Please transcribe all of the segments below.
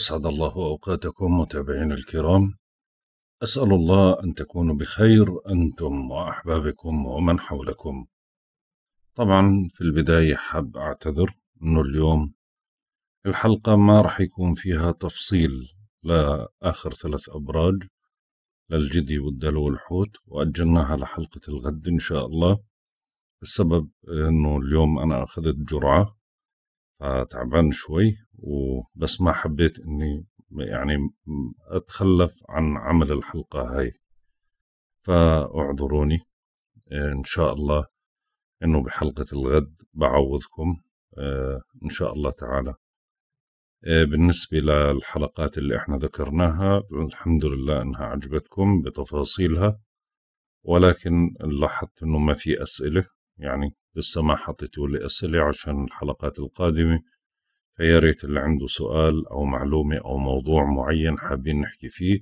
أسعد الله أوقاتكم متابعين الكرام أسأل الله أن تكونوا بخير أنتم وأحبابكم ومن حولكم طبعا في البداية حاب أعتذر أنه اليوم الحلقة ما رح يكون فيها تفصيل لآخر ثلاث أبراج للجدي والدلو والحوت وأجلناها لحلقة الغد إن شاء الله السبب أنه اليوم أنا أخذت جرعة فتعبان شوي وبس ما حبيت اني يعني اتخلف عن عمل الحلقه هاي فاعذروني ان شاء الله انه بحلقه الغد بعوضكم ان شاء الله تعالى بالنسبة للحلقات اللي احنا ذكرناها الحمد لله انها عجبتكم بتفاصيلها ولكن لاحظت انه ما في اسئلة يعني لسه ما حطيتوا لي أسئلة عشان الحلقات القادمة فيا ريت اللي عنده سؤال أو معلومة أو موضوع معين حابين نحكي فيه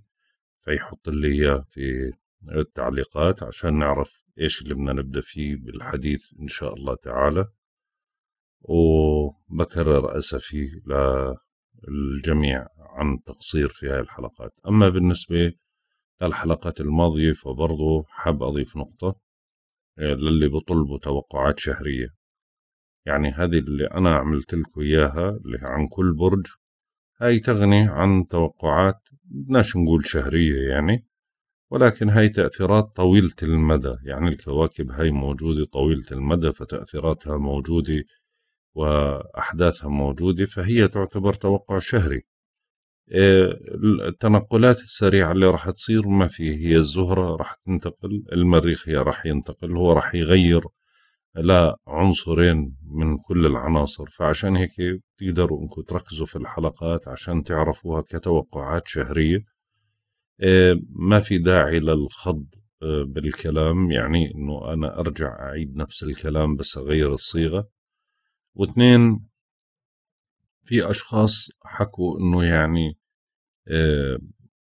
فيحط لي إياه في التعليقات عشان نعرف إيش اللي بدنا نبدأ فيه بالحديث إن شاء الله تعالى وبكرر أسفي للجميع عن تقصير في هاي الحلقات أما بالنسبة للحلقات الماضية فبرضو حاب أضيف نقطة للي بطلبوا توقعات شهرية يعني هذه اللي أنا عملت لكم إياها اللي عن كل برج هاي تغني عن توقعات بدناش نقول شهرية يعني ولكن هاي تأثيرات طويلة المدى يعني الكواكب هاي موجودة طويلة المدى فتأثيراتها موجودة وأحداثها موجودة فهي تعتبر توقع شهري إيه، التنقلات السريعة اللي راح تصير ما فيه هي الزهرة راح تنتقل المريخ هي راح ينتقل هو راح يغير لا عنصرين من كل العناصر فعشان هيك تقدروا انكم تركزوا في الحلقات عشان تعرفوها كتوقعات شهرية إيه، ما في داعي للخض إيه، بالكلام يعني انه انا ارجع اعيد نفس الكلام بس اغير الصيغة واثنين في اشخاص حكوا انه يعني آه،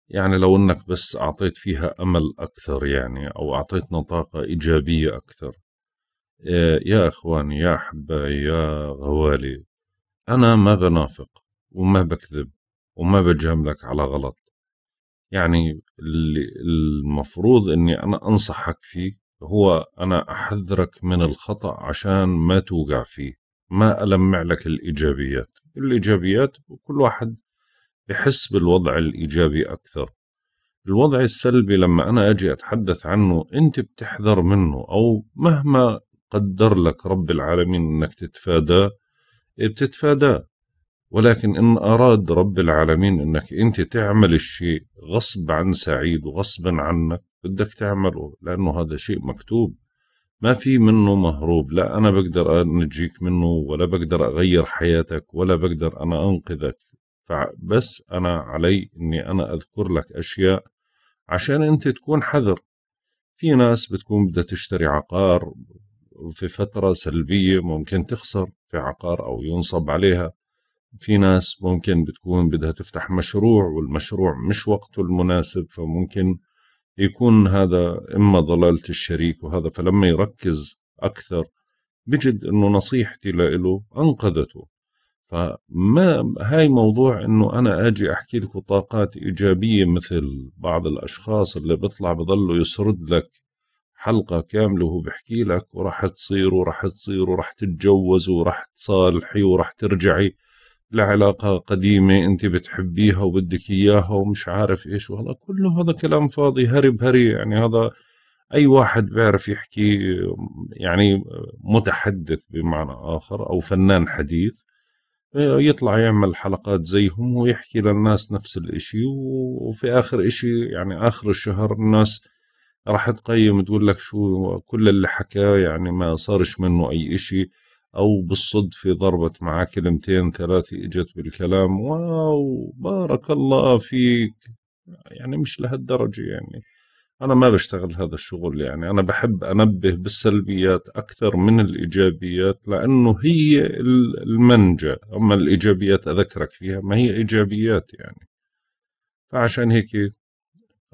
يعني لو انك بس اعطيت فيها امل اكثر يعني او اعطيتنا طاقه ايجابيه اكثر آه، يا اخواني يا احبائي يا غوالي انا ما بنافق وما بكذب وما بجاملك على غلط يعني اللي المفروض اني انا انصحك فيه هو انا احذرك من الخطا عشان ما توقع فيه ما المع لك الايجابيات الايجابيات وكل واحد بحس بالوضع الايجابي اكثر الوضع السلبي لما انا اجي اتحدث عنه انت بتحذر منه او مهما قدر لك رب العالمين انك تتفاداه بتتفاداه ولكن إن أراد رب العالمين إنك أنت تعمل الشيء غصب عن سعيد وغصبا عنك بدك تعمله لأنه هذا شيء مكتوب ما في منه مهروب لا أنا بقدر أنجيك منه ولا بقدر أغير حياتك ولا بقدر أنا أنقذك فبس أنا علي أني أنا أذكر لك أشياء عشان أنت تكون حذر في ناس بتكون بدها تشتري عقار في فترة سلبية ممكن تخسر في عقار أو ينصب عليها في ناس ممكن بتكون بدها تفتح مشروع والمشروع مش وقته المناسب فممكن يكون هذا إما ضلالة الشريك وهذا فلما يركز أكثر بجد أنه نصيحتي له أنقذته فما هاي موضوع انه انا اجي احكي لك طاقات ايجابيه مثل بعض الاشخاص اللي بيطلع بظله يسرد لك حلقه كامله وهو بحكي لك وراح تصير وراح تصير وراح تتجوز وراح تصالحي وراح ترجعي لعلاقة قديمة أنت بتحبيها وبدك إياها ومش عارف إيش وهذا كله هذا كلام فاضي هري بهري يعني هذا أي واحد بيعرف يحكي يعني متحدث بمعنى آخر أو فنان حديث آه، يطلع يعمل حلقات زيهم ويحكي للناس نفس الإشي وفي آخر إشي يعني آخر الشهر الناس راح تقيم تقول لك شو كل اللي حكاه يعني ما صارش منه أي إشي أو بالصدفة ضربت معاه كلمتين ثلاثة إجت بالكلام واو بارك الله فيك يعني مش لهالدرجة يعني أنا ما بشتغل هذا الشغل يعني أنا بحب أنبه بالسلبيات أكثر من الإيجابيات لأنه هي المنجة أما الإيجابيات أذكرك فيها ما هي إيجابيات يعني فعشان هيك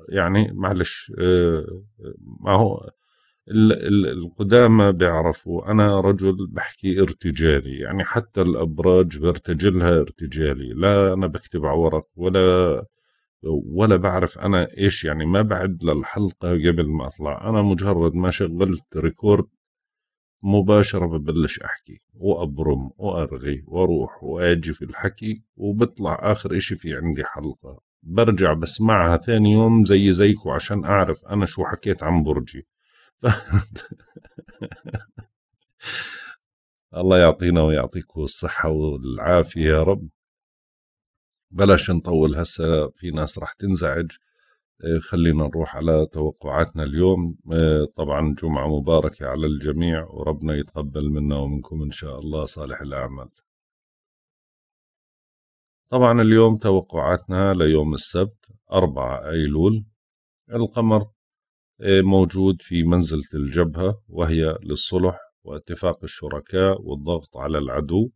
يعني معلش آه، ما هو القدامى بيعرفوا أنا رجل بحكي ارتجالي يعني حتى الأبراج برتجلها ارتجالي لا أنا بكتب على ورق ولا ولا بعرف أنا إيش يعني ما بعد للحلقة قبل ما أطلع أنا مجرد ما شغلت ريكورد مباشرة ببلش أحكي وأبرم وأرغي وأروح وأجي في الحكي وبطلع آخر إشي في عندي حلقة برجع بسمعها ثاني يوم زي زيكو عشان أعرف أنا شو حكيت عن برجي الله يعطينا ويعطيكم الصحة والعافية يا رب بلاش نطول هسه في ناس راح تنزعج آه، خلينا نروح على توقعاتنا اليوم آه، طبعا جمعة مباركة على الجميع وربنا يتقبل منا ومنكم إن شاء الله صالح الأعمال طبعا اليوم توقعاتنا ليوم السبت 4 أيلول القمر موجود في منزلة الجبهة وهي للصلح واتفاق الشركاء والضغط على العدو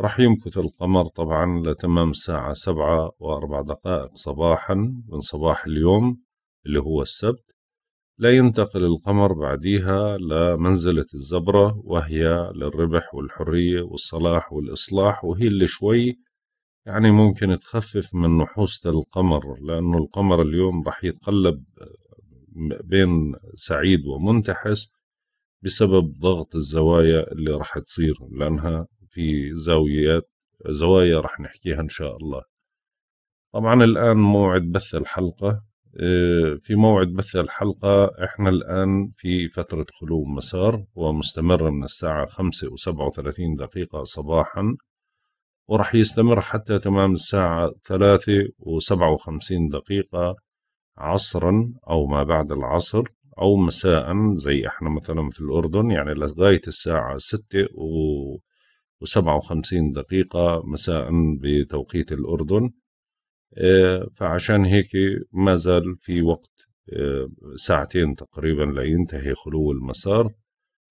رح يمكث القمر طبعا لتمام الساعة سبعة وأربع دقائق صباحا من صباح اليوم اللي هو السبت لا ينتقل القمر بعديها لمنزلة الزبرة وهي للربح والحرية والصلاح والإصلاح وهي اللي شوي يعني ممكن تخفف من نحوسة القمر لأنه القمر اليوم رح يتقلب بين سعيد ومنتحس بسبب ضغط الزوايا اللي راح تصير لأنها في زاويات زوايا راح نحكيها إن شاء الله طبعا الآن موعد بث الحلقة آه، في موعد بث الحلقة احنا الآن في فترة خلو مسار ومستمر من الساعة خمسة وسبعة وثلاثين دقيقة صباحا ورح يستمر حتى تمام الساعة ثلاثة وسبعة وخمسين دقيقة عصرا أو ما بعد العصر أو مساء زي إحنا مثلا في الأردن يعني لغاية الساعة ستة و وسبعة وخمسين دقيقة مساء بتوقيت الأردن آه، فعشان هيك ما زال في وقت آه، ساعتين تقريبا لينتهي خلو المسار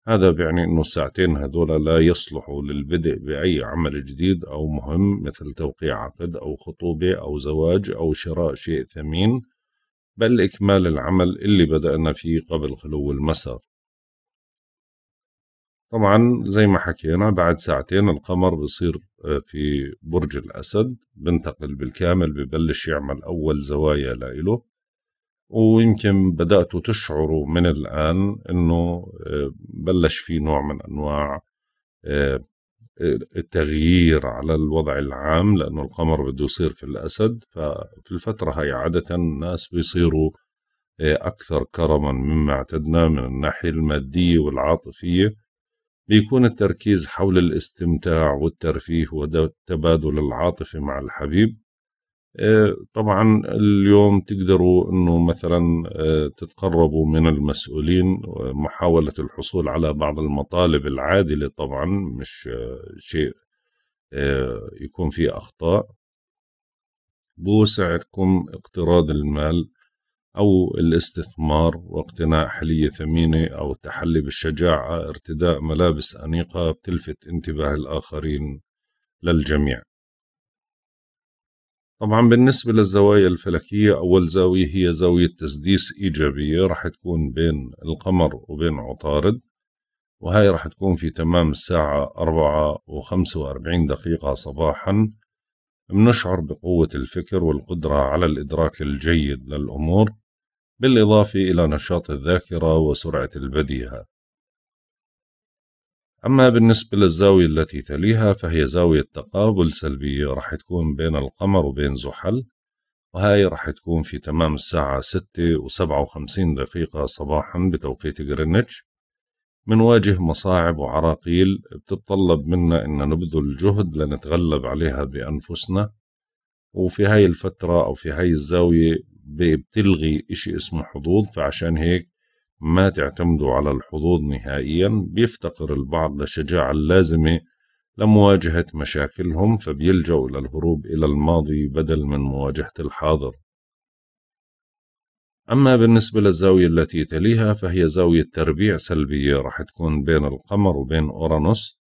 هذا بيعني أنه الساعتين هذولا لا يصلحوا للبدء بأي عمل جديد أو مهم مثل توقيع عقد أو خطوبة أو زواج أو شراء شيء ثمين بل إكمال العمل اللي بدأنا فيه قبل خلو المساء طبعا زي ما حكينا بعد ساعتين القمر بصير آه، في برج الأسد بنتقل بالكامل ببلش يعمل أول زوايا لإله ويمكن بدأتوا تشعروا من الآن أنه آه، بلش في نوع من أنواع آه، التغيير على الوضع العام لأنه القمر بده يصير في الأسد ففي الفترة هاي عادة الناس بيصيروا آه، أكثر كرما مما اعتدنا من الناحية المادية والعاطفية بيكون التركيز حول الاستمتاع والترفيه وتبادل العاطفة مع الحبيب آه، طبعا اليوم تقدروا انه مثلا آه، تتقربوا من المسؤولين محاولة الحصول على بعض المطالب العادلة طبعا مش آه، شيء يكون فيه أخطاء بوسعكم اقتراض المال أو الاستثمار واقتناء حلية ثمينة أو التحلي بالشجاعة ارتداء ملابس أنيقة بتلفت انتباه الآخرين للجميع طبعا بالنسبة للزوايا الفلكية أول زاوية هي زاوية تسديس إيجابية رح تكون بين القمر وبين عطارد وهي رح تكون في تمام الساعة أربعة وخمسة وأربعين دقيقة صباحا بنشعر بقوة الفكر والقدرة على الإدراك الجيد للأمور بالإضافة إلى نشاط الذاكرة وسرعة البديهة أما بالنسبة للزاوية التي تليها فهي زاوية تقابل سلبية راح تكون بين القمر وبين زحل وهاي راح تكون في تمام الساعة 6 و57 دقيقة صباحا بتوقيت غرينتش منواجه مصاعب وعراقيل بتتطلب منا أن نبذل جهد لنتغلب عليها بأنفسنا وفي هاي الفترة أو في هاي الزاوية بتلغي إشي اسمه حظوظ فعشان هيك ما تعتمدوا على الحظوظ نهائيا بيفتقر البعض للشجاعة اللازمة لمواجهة مشاكلهم فبيلجأوا للهروب إلى الماضي بدل من مواجهة الحاضر أما بالنسبة للزاوية التي تليها فهي زاوية تربيع سلبية رح تكون بين القمر وبين أورانوس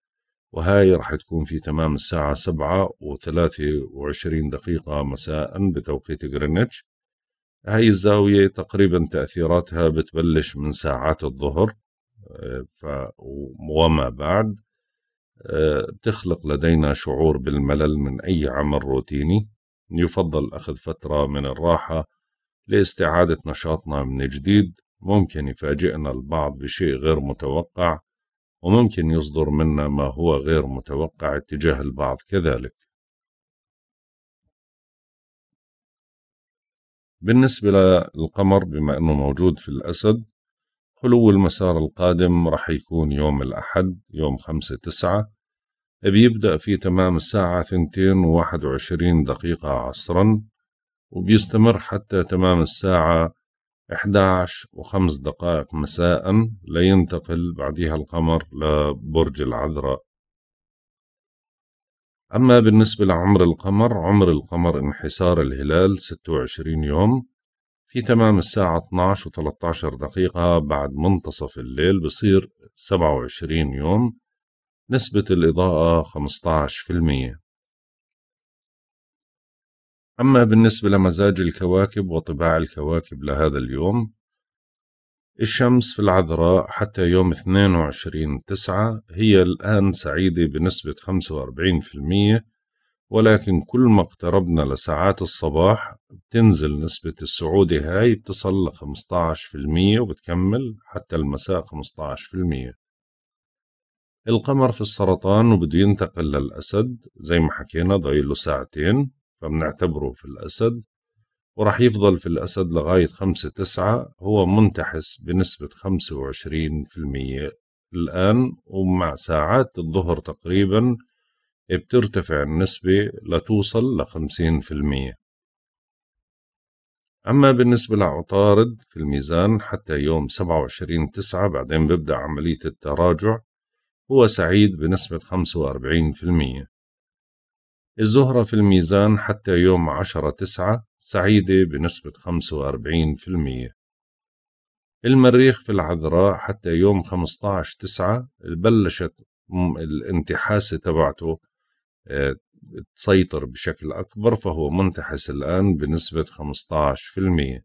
وهاي رح تكون في تمام الساعة سبعة وثلاثة وعشرين دقيقة مساء بتوقيت غرينتش هاي الزاوية تقريبا تأثيراتها بتبلش من ساعات الظهر آه، وما بعد آه، تخلق لدينا شعور بالملل من أي عمل روتيني يفضل أخذ فترة من الراحة لاستعادة نشاطنا من جديد ممكن يفاجئنا البعض بشيء غير متوقع وممكن يصدر منا ما هو غير متوقع اتجاه البعض كذلك بالنسبة للقمر بما أنه موجود في الأسد خلو المسار القادم رح يكون يوم الأحد يوم خمسة تسعة بيبدأ في تمام الساعة ثنتين وواحد وعشرين دقيقة عصرا وبيستمر حتى تمام الساعة عشر وخمس دقائق مساء لينتقل بعدها القمر لبرج العذراء أما بالنسبة لعمر القمر عمر القمر انحسار الهلال 26 يوم في تمام الساعة 12 و 13 دقيقة بعد منتصف الليل بصير 27 يوم نسبة الإضاءة 15% أما بالنسبة لمزاج الكواكب وطباع الكواكب لهذا اليوم الشمس في العذراء حتى يوم 22 تسعة هي الآن سعيدة بنسبة 45% ولكن كل ما اقتربنا لساعات الصباح بتنزل نسبة السعودة هاي بتصل ل 15% وبتكمل حتى المساء 15% القمر في السرطان وبده ينتقل للأسد زي ما حكينا ضايله ساعتين فبنعتبره في الأسد وراح يفضل في الأسد لغاية خمسة تسعة هو منتحس بنسبة خمسة وعشرين في المية الآن ومع ساعات الظهر تقريبا بترتفع النسبة لتوصل لخمسين في المية أما بالنسبة لعطارد في الميزان حتى يوم سبعة وعشرين تسعة بعدين ببدأ عملية التراجع هو سعيد بنسبة خمسة وأربعين في المية الزهرة في الميزان حتى يوم عشرة تسعة سعيدة بنسبة 45% المريخ في العذراء حتى يوم 15 9 بلشت الانتحاسة تبعته آه، تسيطر بشكل أكبر فهو منتحس الآن بنسبة 15%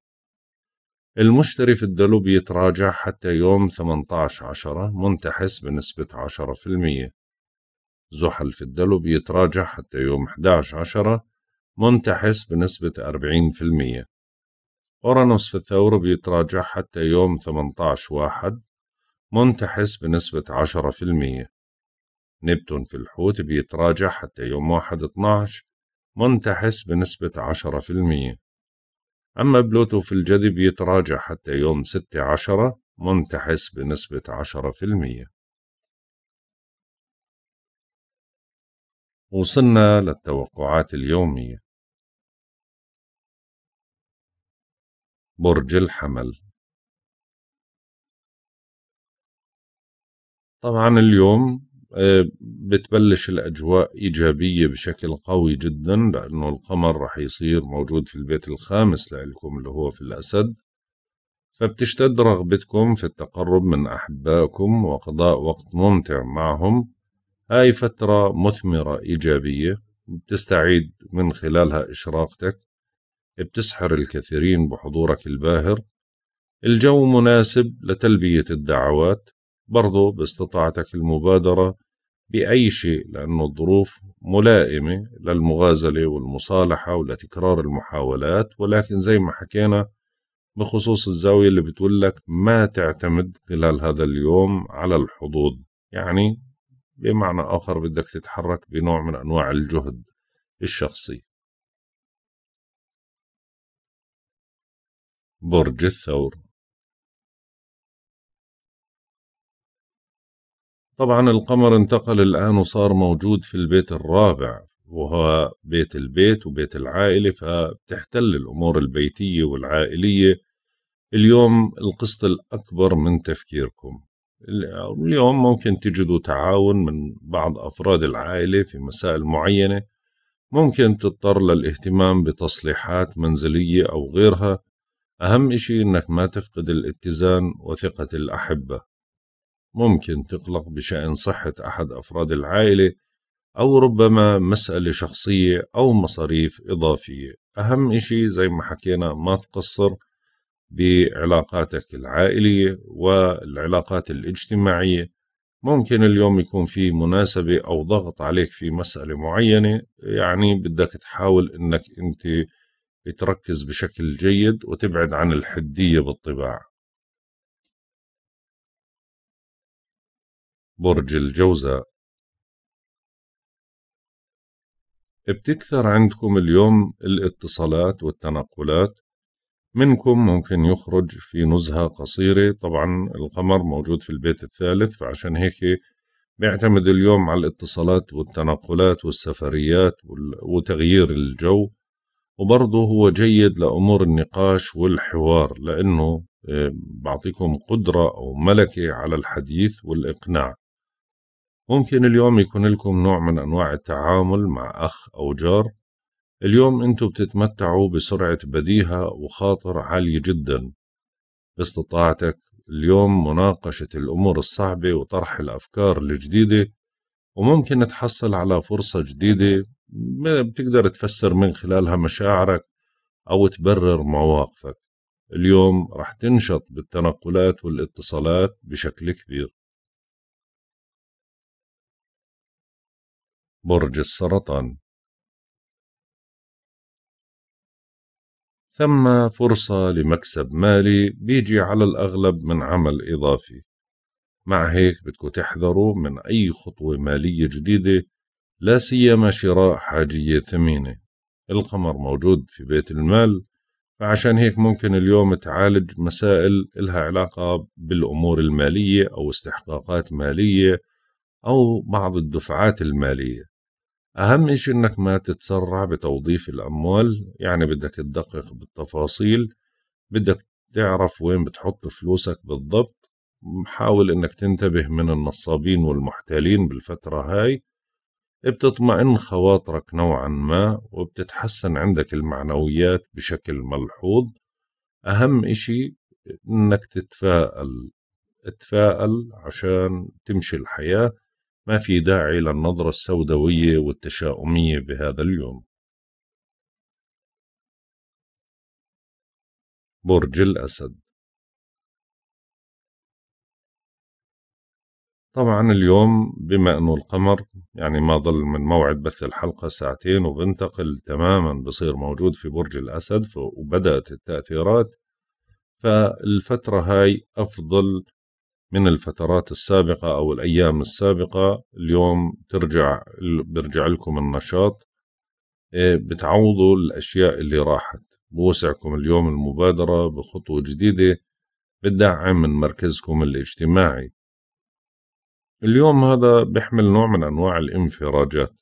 المشتري في الدلو بيتراجع حتى يوم 18 عشرة منتحس بنسبة 10% زحل في الدلو بيتراجع حتى يوم 11 عشرة منتحس بنسبة 40% أورانوس في الثور بيتراجع حتى يوم 18 واحد منتحس بنسبة 10% نبتون في الحوت بيتراجع حتى يوم 1 12 منتحس بنسبة 10% أما بلوتو في الجدي بيتراجع حتى يوم 16 منتحس بنسبة 10% وصلنا للتوقعات اليومية برج الحمل طبعا اليوم آه، بتبلش الأجواء إيجابية بشكل قوي جدا لأنه القمر رح يصير موجود في البيت الخامس لإلكم اللي هو في الأسد فبتشتد رغبتكم في التقرب من أحبائكم وقضاء وقت ممتع معهم هاي فترة مثمرة إيجابية بتستعيد من خلالها إشراقتك بتسحر الكثيرين بحضورك الباهر الجو مناسب لتلبية الدعوات برضو باستطاعتك المبادرة بأي شيء لأن الظروف ملائمة للمغازلة والمصالحة ولتكرار المحاولات ولكن زي ما حكينا بخصوص الزاوية اللي بتقول لك ما تعتمد خلال هذا اليوم على الحظوظ يعني بمعنى آخر بدك تتحرك بنوع من أنواع الجهد الشخصي برج الثور طبعا القمر انتقل الآن وصار موجود في البيت الرابع وهو بيت البيت وبيت العائلة فبتحتل الأمور البيتية والعائلية اليوم القسط الأكبر من تفكيركم اليوم ممكن تجدوا تعاون من بعض أفراد العائلة في مسائل معينة ممكن تضطر للاهتمام بتصليحات منزلية أو غيرها أهم إشي إنك ما تفقد الاتزان وثقة الأحبة ممكن تقلق بشأن صحة أحد أفراد العائلة أو ربما مسألة شخصية أو مصاريف إضافية أهم إشي زي ما حكينا ما تقصر بعلاقاتك العائلية والعلاقات الاجتماعية ممكن اليوم يكون في مناسبة أو ضغط عليك في مسألة معينة يعني بدك تحاول أنك أنت تركز بشكل جيد وتبعد عن الحدية بالطباع برج الجوزاء بتكثر عندكم اليوم الاتصالات والتنقلات منكم ممكن يخرج في نزهة قصيرة طبعا القمر موجود في البيت الثالث فعشان هيك بيعتمد اليوم على الاتصالات والتنقلات والسفريات وتغيير الجو وبرضه هو جيد لأمور النقاش والحوار لأنه آه، بعطيكم قدرة أو ملكة على الحديث والإقناع ممكن اليوم يكون لكم نوع من أنواع التعامل مع أخ أو جار اليوم انتم بتتمتعوا بسرعة بديهة وخاطر عالية جدا باستطاعتك اليوم مناقشة الأمور الصعبة وطرح الأفكار الجديدة وممكن تحصل على فرصة جديدة بتقدر تفسر من خلالها مشاعرك أو تبرر مواقفك اليوم رح تنشط بالتنقلات والاتصالات بشكل كبير برج السرطان ثم فرصة لمكسب مالي بيجي على الأغلب من عمل إضافي مع هيك بدكم تحذروا من أي خطوة مالية جديدة لا سيما شراء حاجية ثمينة القمر موجود في بيت المال فعشان هيك ممكن اليوم تعالج مسائل إلها علاقة بالأمور المالية أو استحقاقات مالية أو بعض الدفعات المالية أهم إشي إنك ما تتسرع بتوظيف الأموال يعني بدك تدقق بالتفاصيل بدك تعرف وين بتحط فلوسك بالضبط حاول إنك تنتبه من النصابين والمحتالين بالفترة هاي بتطمئن خواطرك نوعا ما وبتتحسن عندك المعنويات بشكل ملحوظ أهم إشي إنك تتفائل تفائل عشان تمشي الحياة ما في داعي للنظرة السوداوية والتشاؤمية بهذا اليوم برج الأسد طبعا اليوم بما أنه القمر يعني ما ظل من موعد بث الحلقة ساعتين وبنتقل تماما بصير موجود في برج الأسد وبدأت التأثيرات فالفترة هاي أفضل من الفترات السابقة أو الأيام السابقة اليوم ترجع برجع لكم النشاط إيه، بتعوضوا الأشياء اللي راحت بوسعكم اليوم المبادرة بخطوة جديدة بتدعم من مركزكم الاجتماعي اليوم هذا بيحمل نوع من أنواع الانفراجات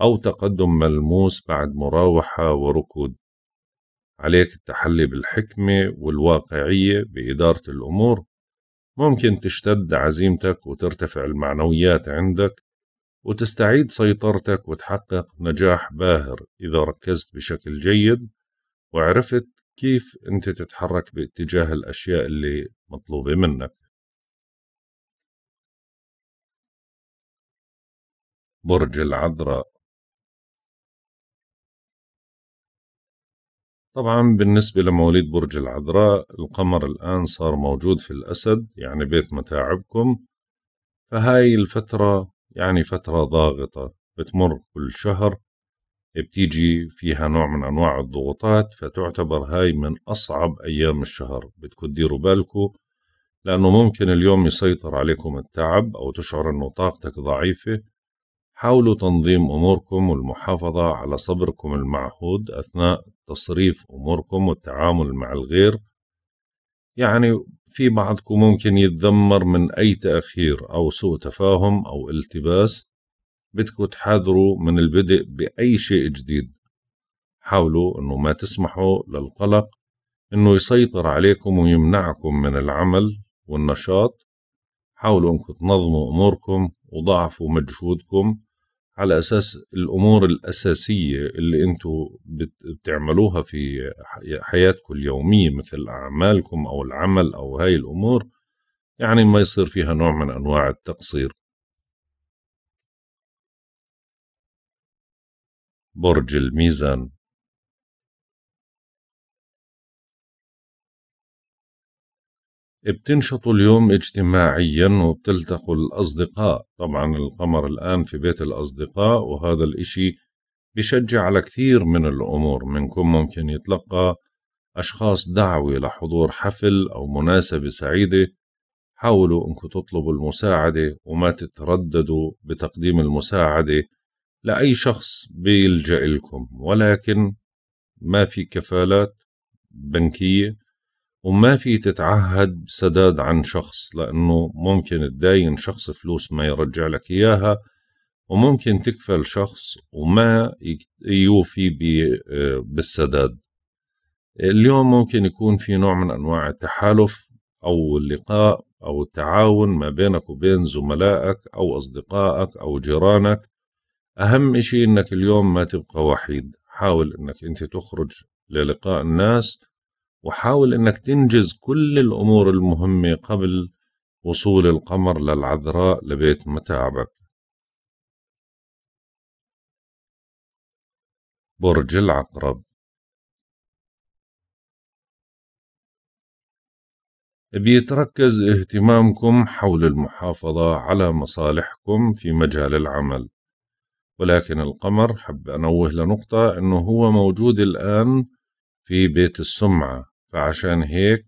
أو تقدم ملموس بعد مراوحة وركود عليك التحلي بالحكمة والواقعية بإدارة الأمور ممكن تشتد عزيمتك وترتفع المعنويات عندك وتستعيد سيطرتك وتحقق نجاح باهر إذا ركزت بشكل جيد وعرفت كيف أنت تتحرك باتجاه الأشياء اللي مطلوبة منك برج العذراء طبعا بالنسبة لمواليد برج العذراء القمر الآن صار موجود في الأسد يعني بيت متاعبكم فهاي الفترة يعني فترة ضاغطة بتمر كل شهر بتيجي فيها نوع من أنواع الضغوطات فتعتبر هاي من أصعب أيام الشهر بتكون ديروا بالكو لأنه ممكن اليوم يسيطر عليكم التعب أو تشعر أنه طاقتك ضعيفة حاولوا تنظيم أموركم والمحافظة على صبركم المعهود أثناء تصريف أموركم والتعامل مع الغير يعني في بعضكم ممكن يتذمر من أي تأخير أو سوء تفاهم أو التباس بدكم تحاذروا من البدء بأي شيء جديد حاولوا أنه ما تسمحوا للقلق أنه يسيطر عليكم ويمنعكم من العمل والنشاط حاولوا أنكم تنظموا أموركم وضاعفوا مجهودكم على اساس الامور الاساسيه اللي انتم بتعملوها في حياتكم اليوميه مثل اعمالكم او العمل او هاي الامور يعني ما يصير فيها نوع من انواع التقصير برج الميزان بتنشطوا اليوم اجتماعيا وبتلتقوا الأصدقاء طبعا القمر الآن في بيت الأصدقاء وهذا الإشي بشجع على كثير من الأمور منكم ممكن يتلقى أشخاص دعوة لحضور حفل أو مناسبة سعيدة حاولوا أنكم تطلبوا المساعدة وما تترددوا بتقديم المساعدة لأي شخص بيلجأ لكم ولكن ما في كفالات بنكية وما في تتعهد سداد عن شخص لأنه ممكن تداين شخص فلوس ما يرجع لك إياها وممكن تكفل شخص وما يوفي بالسداد اليوم ممكن يكون في نوع من أنواع التحالف أو اللقاء أو التعاون ما بينك وبين زملائك أو أصدقائك أو جيرانك أهم إشي إنك اليوم ما تبقى وحيد حاول إنك أنت تخرج للقاء الناس وحاول أنك تنجز كل الأمور المهمة قبل وصول القمر للعذراء لبيت متاعبك برج العقرب بيتركز اهتمامكم حول المحافظة على مصالحكم في مجال العمل ولكن القمر حب أنوه لنقطة أنه هو موجود الآن في بيت السمعة فعشان هيك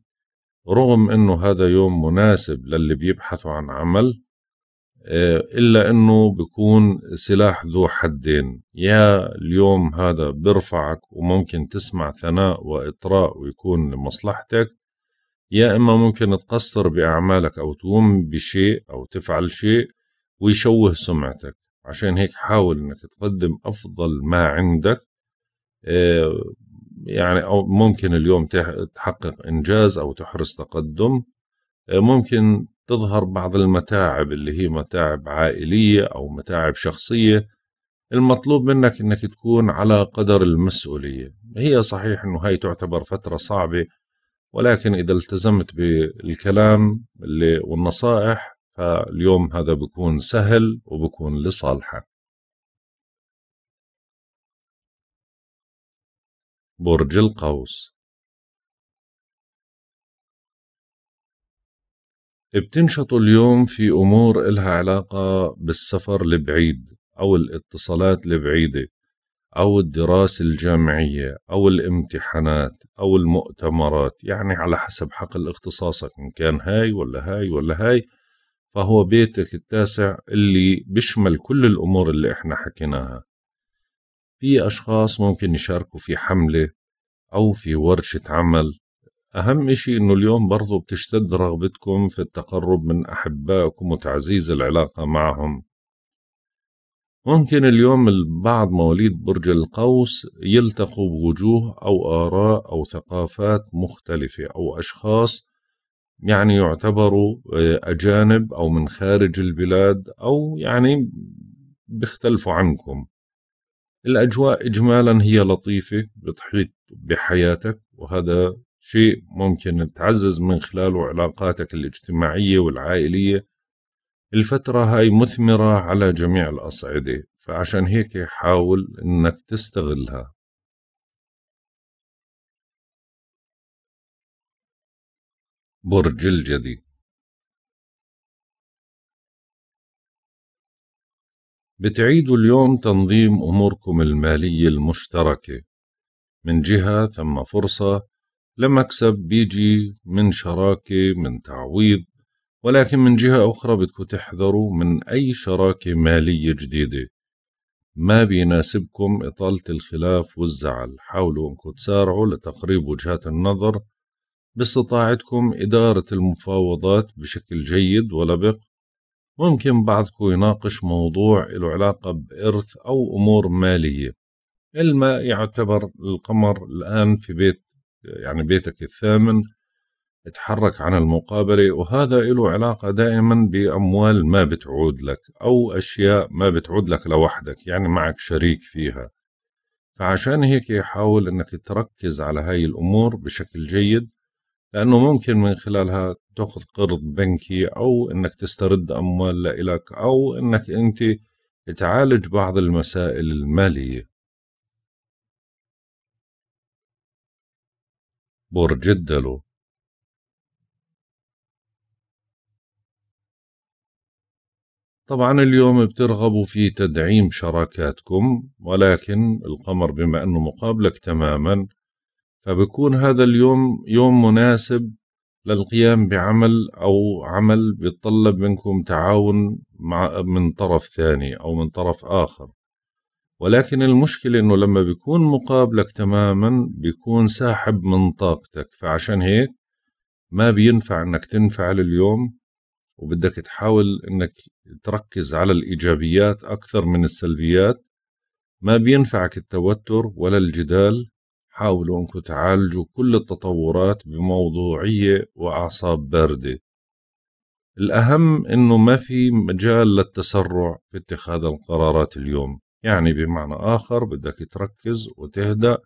رغم انه هذا يوم مناسب للي بيبحثوا عن عمل آه، الا انه بيكون سلاح ذو حدين يا اليوم هذا بيرفعك وممكن تسمع ثناء واطراء ويكون لمصلحتك يا اما ممكن تقصر باعمالك او تقوم بشيء او تفعل شيء ويشوه سمعتك عشان هيك حاول انك تقدم افضل ما عندك آه، يعني أو ممكن اليوم تحقق إنجاز أو تحرز تقدم آه، ممكن تظهر بعض المتاعب اللي هي متاعب عائلية أو متاعب شخصية المطلوب منك أنك تكون على قدر المسؤولية هي صحيح أنه هاي تعتبر فترة صعبة ولكن إذا التزمت بالكلام اللي والنصائح فاليوم هذا بيكون سهل وبكون لصالحك برج القوس بتنشطوا اليوم في أمور إلها علاقة بالسفر البعيد أو الاتصالات البعيدة أو الدراسة الجامعية أو الامتحانات أو المؤتمرات يعني على حسب حقل اختصاصك إن كان هاي ولا هاي ولا هاي فهو بيتك التاسع اللي بيشمل كل الأمور اللي إحنا حكيناها في أشخاص ممكن يشاركوا في حملة أو في ورشة عمل أهم إشي إنه اليوم برضو بتشتد رغبتكم في التقرب من أحبائكم وتعزيز العلاقة معهم ممكن اليوم بعض مواليد برج القوس يلتقوا بوجوه أو آراء أو ثقافات مختلفة أو أشخاص يعني يعتبروا آه، أجانب أو من خارج البلاد أو يعني بيختلفوا عنكم الأجواء إجمالا هي لطيفة بتحيط بحياتك وهذا شيء ممكن تعزز من خلاله علاقاتك الاجتماعية والعائلية الفترة هاي مثمرة على جميع الأصعدة فعشان هيك حاول إنك تستغلها برج الجدي بتعيدوا اليوم تنظيم أموركم المالية المشتركة من جهة ثم فرصة لمكسب بيجي من شراكة من تعويض ولكن من جهة أخرى بدكم تحذروا من أي شراكة مالية جديدة ما بيناسبكم إطالة الخلاف والزعل حاولوا أنكم تسارعوا لتقريب وجهات النظر باستطاعتكم إدارة المفاوضات بشكل جيد ولبق ممكن بعضكم يناقش موضوع له علاقة بإرث أو أمور مالية الماء يعتبر القمر الآن في بيت يعني بيتك الثامن اتحرك عن المقابلة وهذا له علاقة دائما بأموال ما بتعود لك أو أشياء ما بتعود لك لوحدك يعني معك شريك فيها فعشان هيك حاول أنك تركز على هاي الأمور بشكل جيد لأنه ممكن من خلالها تأخذ قرض بنكي أو أنك تسترد أموال لإلك أو أنك أنت تعالج بعض المسائل المالية برج الدلو طبعا اليوم بترغبوا في تدعيم شراكاتكم ولكن القمر بما أنه مقابلك تماما فبكون هذا اليوم يوم مناسب للقيام بعمل أو عمل بيتطلب منكم تعاون مع من طرف ثاني أو من طرف آخر ولكن المشكلة إنه لما بيكون مقابلك تماما بيكون ساحب من طاقتك فعشان هيك ما بينفع إنك تنفعل اليوم وبدك تحاول إنك تركز على الإيجابيات أكثر من السلبيات ما بينفعك التوتر ولا الجدال حاولوا أنكم تعالجوا كل التطورات بموضوعية وأعصاب باردة الأهم أنه ما في مجال للتسرع في اتخاذ القرارات اليوم يعني بمعنى آخر بدك تركز وتهدأ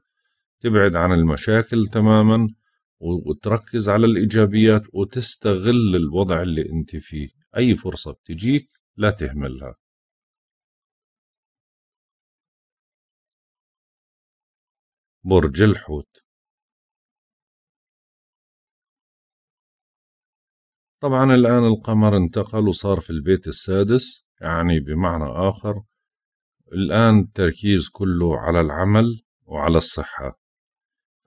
تبعد عن المشاكل تماما وتركز على الإيجابيات وتستغل الوضع اللي أنت فيه أي فرصة بتجيك لا تهملها برج الحوت طبعا الآن القمر انتقل وصار في البيت السادس يعني بمعنى آخر الآن التركيز كله على العمل وعلى الصحة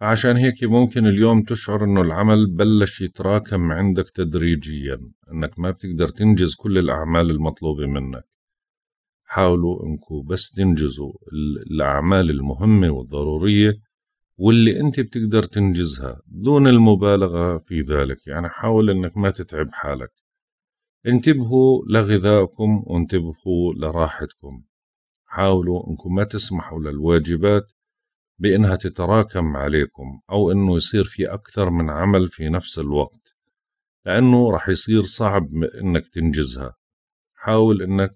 عشان هيك ممكن اليوم تشعر انه العمل بلش يتراكم عندك تدريجيا انك ما بتقدر تنجز كل الاعمال المطلوبة منك حاولوا انكم بس تنجزوا الاعمال المهمة والضرورية واللي انت بتقدر تنجزها دون المبالغة في ذلك يعني حاول انك ما تتعب حالك انتبهوا لغذائكم وانتبهوا لراحتكم حاولوا انكم ما تسمحوا للواجبات بانها تتراكم عليكم او انه يصير في اكثر من عمل في نفس الوقت لانه راح يصير صعب انك تنجزها حاول انك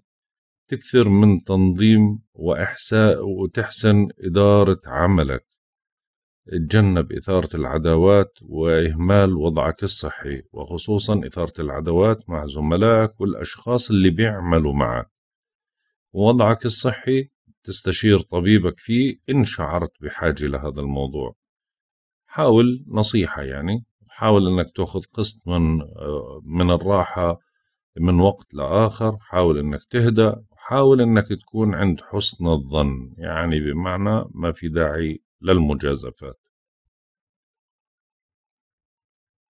تكثر من تنظيم واحساء وتحسن اداره عملك تجنب إثارة العداوات وإهمال وضعك الصحي وخصوصا إثارة العداوات مع زملائك والأشخاص اللي بيعملوا معك ووضعك الصحي تستشير طبيبك فيه إن شعرت بحاجة لهذا الموضوع حاول نصيحة يعني حاول أنك تأخذ قسط من, من الراحة من وقت لآخر حاول أنك تهدأ حاول أنك تكون عند حسن الظن يعني بمعنى ما في داعي للمجازفات